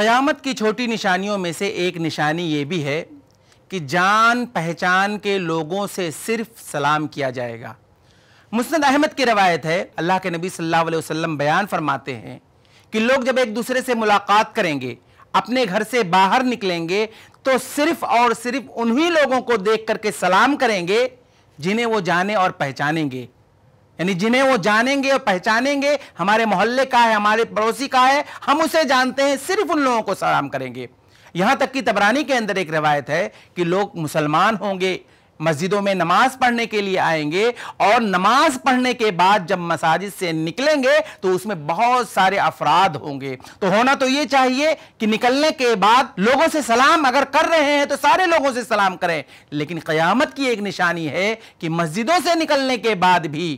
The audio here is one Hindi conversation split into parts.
क़यामत की छोटी निशानियों में से एक निशानी ये भी है कि जान पहचान के लोगों से सिर्फ सलाम किया जाएगा मुस्ंद अहमद की रवायत है अल्लाह के नबी सल्लल्लाहु अलैहि वसल्लम बयान फरमाते हैं कि लोग जब एक दूसरे से मुलाकात करेंगे अपने घर से बाहर निकलेंगे तो सिर्फ और सिर्फ उन्हीं लोगों को देख करके सलाम करेंगे जिन्हें वो जाने और पहचानेंगे यानी जिन्हें वो जानेंगे और पहचानेंगे हमारे मोहल्ले का है हमारे पड़ोसी का है हम उसे जानते हैं सिर्फ उन लोगों को सलाम करेंगे यहाँ तक कि तबरानी के अंदर एक रिवायत है कि लोग मुसलमान होंगे मस्जिदों में नमाज पढ़ने के लिए आएंगे और नमाज पढ़ने के बाद जब मसाजिद से निकलेंगे तो उसमें बहुत सारे अफराद होंगे तो होना तो ये चाहिए कि निकलने के बाद लोगों से सलाम अगर कर रहे हैं तो सारे लोगों से सलाम करें लेकिन क़यामत की एक निशानी है कि मस्जिदों से निकलने के बाद भी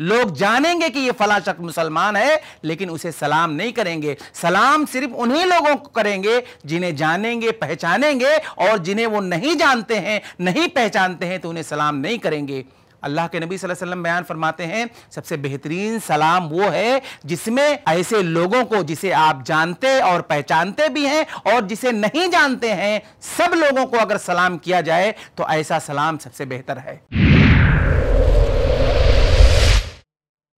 लोग जानेंगे कि ये फला शख्स मुसलमान है लेकिन उसे सलाम नहीं करेंगे सलाम सिर्फ उन्हीं लोगों को करेंगे जिन्हें जानेंगे पहचानेंगे और जिन्हें वो नहीं जानते हैं नहीं पहचानते हैं तो उन्हें सलाम नहीं करेंगे अल्लाह के नबी सल्लल्लाहु अलैहि वसल्लम बयान फरमाते हैं सबसे बेहतरीन सलाम वो है जिसमें ऐसे लोगों को जिसे आप जानते और पहचानते भी हैं और जिसे नहीं जानते हैं सब लोगों को अगर सलाम किया जाए तो ऐसा सलाम सबसे बेहतर है